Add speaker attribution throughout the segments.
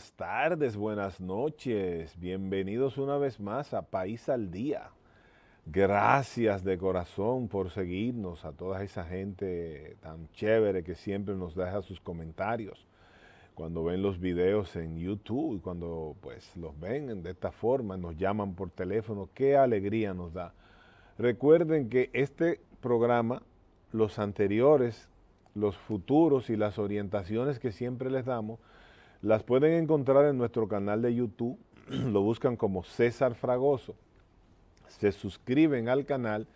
Speaker 1: buenas tardes, buenas noches. Bienvenidos una vez más a País al Día. Gracias de corazón por seguirnos, a toda esa gente tan chévere que siempre nos deja sus comentarios cuando ven los videos en YouTube y cuando pues los ven de esta forma, nos llaman por teléfono, qué alegría nos da. Recuerden que este programa, los anteriores, los futuros y las orientaciones que siempre les damos, las pueden encontrar en nuestro canal de YouTube, lo buscan como César Fragoso. Se suscriben al canal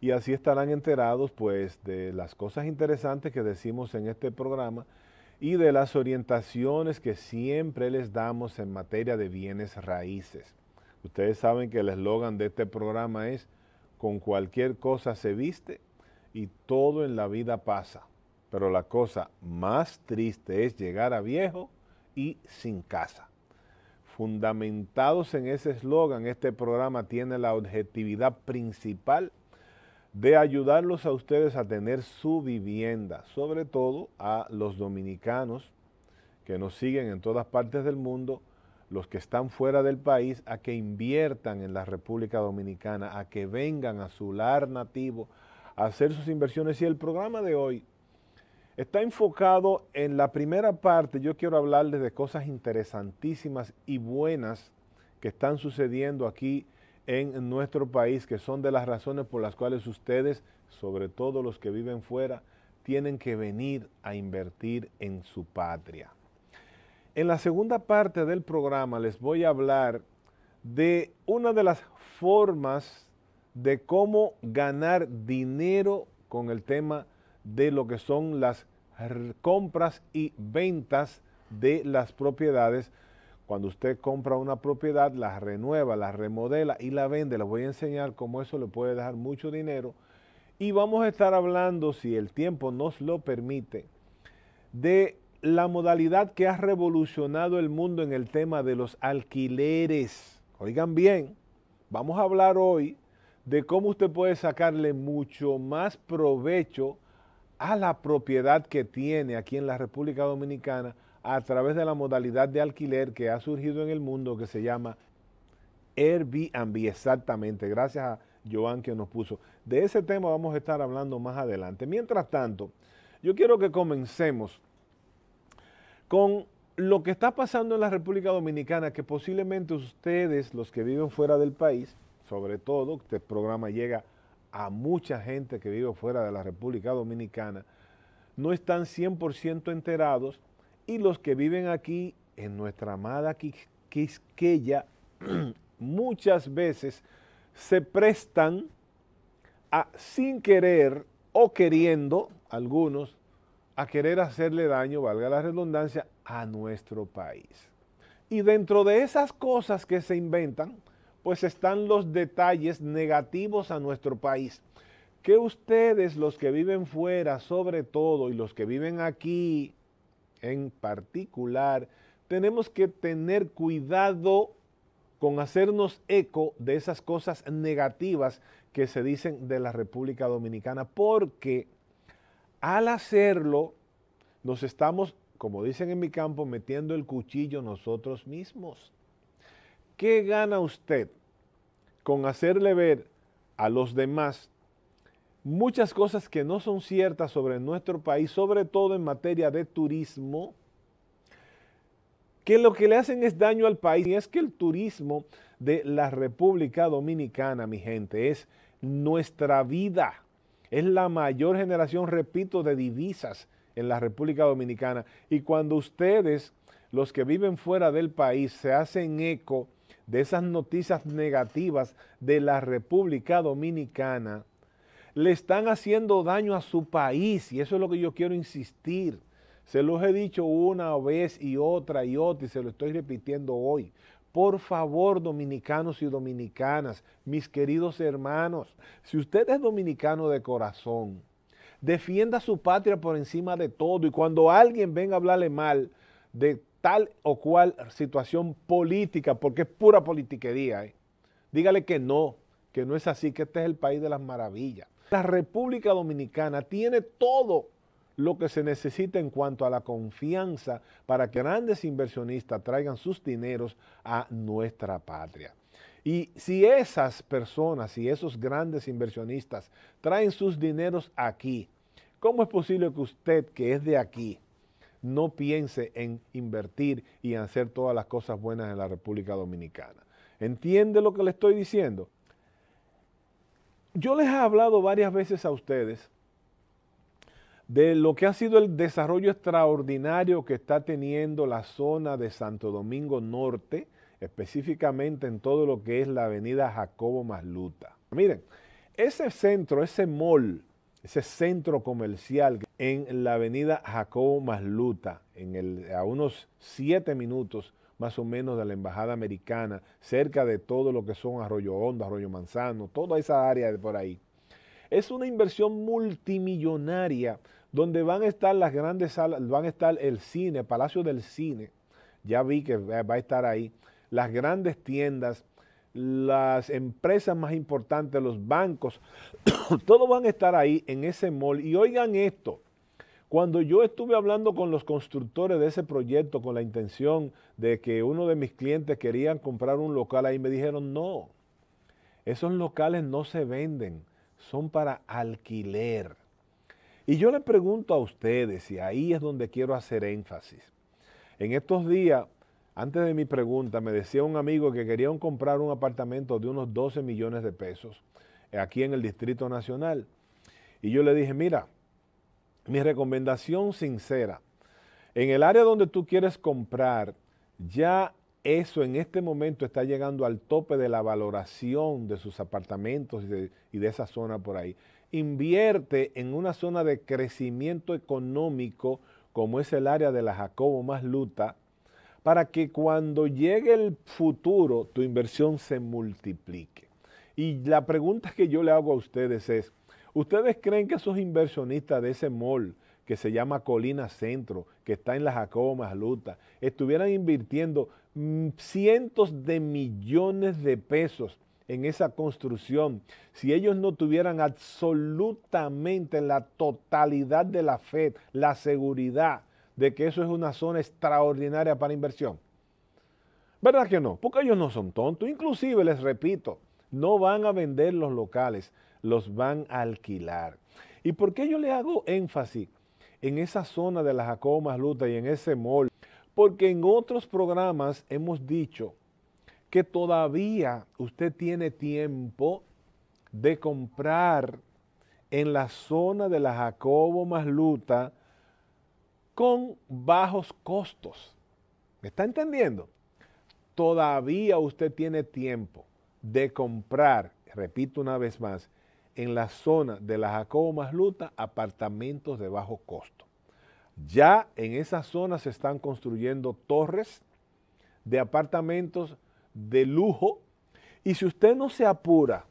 Speaker 1: y así estarán enterados pues de las cosas interesantes que decimos en este programa y de las orientaciones que siempre les damos en materia de bienes raíces. Ustedes saben que el eslogan de este programa es con cualquier cosa se viste y todo en la vida pasa. Pero la cosa más triste es llegar a viejo y sin casa. Fundamentados en ese eslogan, este programa tiene la objetividad principal de ayudarlos a ustedes a tener su vivienda, sobre todo a los dominicanos que nos siguen en todas partes del mundo, los que están fuera del país, a que inviertan en la República Dominicana, a que vengan a su lar nativo a hacer sus inversiones. Y el programa de hoy Está enfocado en la primera parte, yo quiero hablarles de cosas interesantísimas y buenas que están sucediendo aquí en nuestro país, que son de las razones por las cuales ustedes, sobre todo los que viven fuera, tienen que venir a invertir en su patria. En la segunda parte del programa les voy a hablar de una de las formas de cómo ganar dinero con el tema de lo que son las compras y ventas de las propiedades. Cuando usted compra una propiedad, la renueva, la remodela y la vende. Les voy a enseñar cómo eso le puede dejar mucho dinero. Y vamos a estar hablando, si el tiempo nos lo permite, de la modalidad que ha revolucionado el mundo en el tema de los alquileres. Oigan bien, vamos a hablar hoy de cómo usted puede sacarle mucho más provecho a la propiedad que tiene aquí en la República Dominicana a través de la modalidad de alquiler que ha surgido en el mundo que se llama Airbnb, exactamente, gracias a Joan que nos puso. De ese tema vamos a estar hablando más adelante. Mientras tanto, yo quiero que comencemos con lo que está pasando en la República Dominicana, que posiblemente ustedes, los que viven fuera del país, sobre todo, este programa llega a mucha gente que vive fuera de la República Dominicana, no están 100% enterados y los que viven aquí en nuestra amada Quisqueya muchas veces se prestan a sin querer o queriendo algunos a querer hacerle daño, valga la redundancia, a nuestro país. Y dentro de esas cosas que se inventan, pues están los detalles negativos a nuestro país. Que ustedes, los que viven fuera sobre todo y los que viven aquí en particular, tenemos que tener cuidado con hacernos eco de esas cosas negativas que se dicen de la República Dominicana, porque al hacerlo nos estamos, como dicen en mi campo, metiendo el cuchillo nosotros mismos. ¿Qué gana usted con hacerle ver a los demás muchas cosas que no son ciertas sobre nuestro país, sobre todo en materia de turismo? que lo que le hacen es daño al país. Y es que el turismo de la República Dominicana, mi gente, es nuestra vida. Es la mayor generación, repito, de divisas en la República Dominicana. Y cuando ustedes, los que viven fuera del país, se hacen eco de esas noticias negativas de la República Dominicana, le están haciendo daño a su país y eso es lo que yo quiero insistir. Se los he dicho una vez y otra y otra y se lo estoy repitiendo hoy. Por favor, dominicanos y dominicanas, mis queridos hermanos, si usted es dominicano de corazón, defienda su patria por encima de todo y cuando alguien venga a hablarle mal de tal o cual situación política, porque es pura politiquería. ¿eh? Dígale que no, que no es así, que este es el país de las maravillas. La República Dominicana tiene todo lo que se necesita en cuanto a la confianza para que grandes inversionistas traigan sus dineros a nuestra patria. Y si esas personas, y esos grandes inversionistas traen sus dineros aquí, ¿cómo es posible que usted, que es de aquí, no piense en invertir y hacer todas las cosas buenas en la República Dominicana. ¿Entiende lo que le estoy diciendo? Yo les he hablado varias veces a ustedes de lo que ha sido el desarrollo extraordinario que está teniendo la zona de Santo Domingo Norte, específicamente en todo lo que es la avenida Jacobo Masluta. Miren, ese centro, ese mall, ese centro comercial en la avenida Jacobo Masluta, en a unos siete minutos más o menos de la embajada americana, cerca de todo lo que son Arroyo Hondo, Arroyo Manzano, toda esa área de por ahí. Es una inversión multimillonaria donde van a estar las grandes salas, van a estar el cine, Palacio del Cine, ya vi que va a estar ahí, las grandes tiendas, las empresas más importantes, los bancos, todos van a estar ahí en ese mall. Y oigan esto, cuando yo estuve hablando con los constructores de ese proyecto con la intención de que uno de mis clientes querían comprar un local ahí, me dijeron, no, esos locales no se venden, son para alquiler. Y yo le pregunto a ustedes, y ahí es donde quiero hacer énfasis. En estos días, antes de mi pregunta, me decía un amigo que querían comprar un apartamento de unos 12 millones de pesos aquí en el Distrito Nacional. Y yo le dije, mira, mi recomendación sincera, en el área donde tú quieres comprar, ya eso en este momento está llegando al tope de la valoración de sus apartamentos y de, esa zona por ahí. Invierte en una zona de crecimiento económico como es el área de la Jacobo más Luta, para que cuando llegue el futuro tu inversión se multiplique. Y la pregunta que yo le hago a ustedes es, ¿Ustedes creen que esos inversionistas de ese mall que se llama Colina Centro, que está en la Jacobo Masluta, estuvieran invirtiendo mm, cientos de millones de pesos en esa construcción, si ellos no tuvieran absolutamente la totalidad de la fe, la seguridad de que eso es una zona extraordinaria para inversión? ¿Verdad que no? Porque ellos no son tontos. Inclusive, les repito, no van a vender los locales, los van a alquilar. ¿Y por qué yo le hago énfasis en esa zona de la Jacobo Masluta y en ese mall? Porque en otros programas hemos dicho que todavía usted tiene tiempo de comprar en la zona de la Jacobo Masluta con bajos costos. ¿Me está entendiendo? Todavía usted tiene tiempo de comprar, repito una vez más, en la zona de la Jacobo Masluta apartamentos de bajo costo. Ya en esa zona se están construyendo torres de apartamentos de lujo y si usted no se apura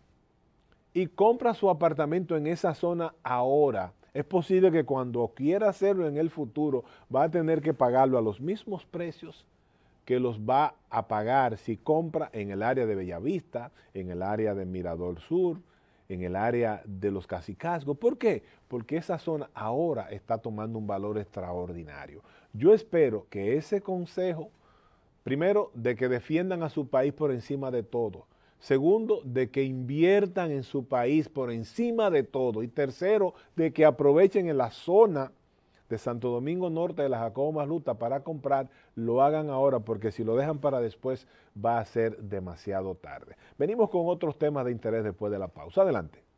Speaker 1: y compra su apartamento en esa zona ahora, es posible que cuando quiera hacerlo en el futuro va a tener que pagarlo a los mismos precios que los va a pagar si compra en el área de Bellavista, en el área de Mirador Sur, en el área de los Casicasgos. ¿Por qué? Porque esa zona ahora está tomando un valor extraordinario. Yo espero que ese consejo, primero, de que defiendan a su país por encima de todo. Segundo, de que inviertan en su país por encima de todo. Y tercero, de que aprovechen en la zona de Santo Domingo Norte de la Jacobo Masluta para comprar, lo hagan ahora porque si lo dejan para después va a ser demasiado tarde. Venimos con otros temas de interés después de la pausa. Adelante.